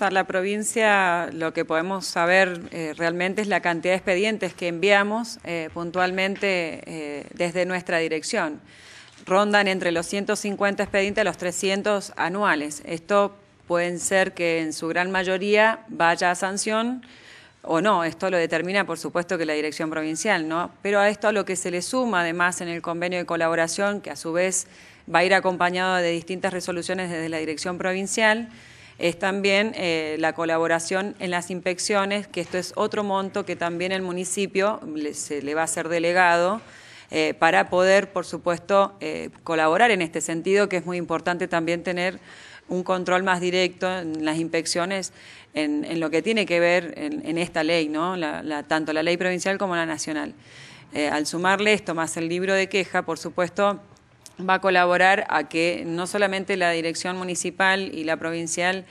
a la provincia, lo que podemos saber eh, realmente es la cantidad de expedientes que enviamos eh, puntualmente eh, desde nuestra dirección. Rondan entre los 150 expedientes a los 300 anuales. Esto pueden ser que en su gran mayoría vaya a sanción o no, esto lo determina por supuesto que la dirección provincial, ¿no? Pero a esto a lo que se le suma además en el convenio de colaboración, que a su vez va a ir acompañado de distintas resoluciones desde la dirección provincial, es también eh, la colaboración en las inspecciones, que esto es otro monto que también el municipio le, se le va a ser delegado. Eh, para poder, por supuesto, eh, colaborar en este sentido, que es muy importante también tener un control más directo en las inspecciones en, lo que tiene que ver en, esta ley, ¿no? tanto la ley provincial como la nacional. al sumarle esto más el libro de queja, por supuesto, va a colaborar a que no solamente la dirección municipal y la provincial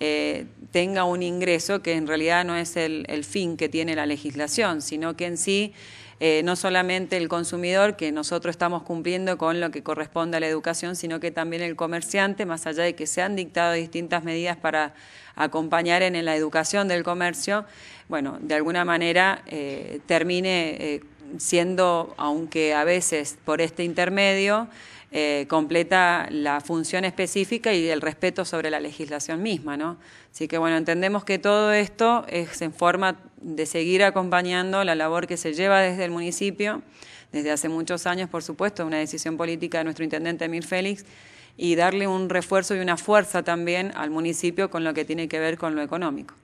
eh, tenga un ingreso, que en realidad no es el, fin que tiene la legislación, sino que en sí eh, no solamente el consumidor, que nosotros estamos cumpliendo con lo que corresponde a la educación, sino que también el comerciante, más allá de que se han dictado distintas medidas para acompañar en, la educación del comercio, bueno, de alguna manera eh, termine termine siendo, aunque a veces por este intermedio, eh, completa la función específica y el respeto sobre la legislación misma. Así que bueno, entendemos que todo esto es en forma de seguir acompañando la labor que se lleva desde el municipio, desde hace muchos años, por supuesto, una decisión política de nuestro intendente Emil Félix, y darle un refuerzo y una fuerza también al municipio con lo que tiene que ver con lo económico.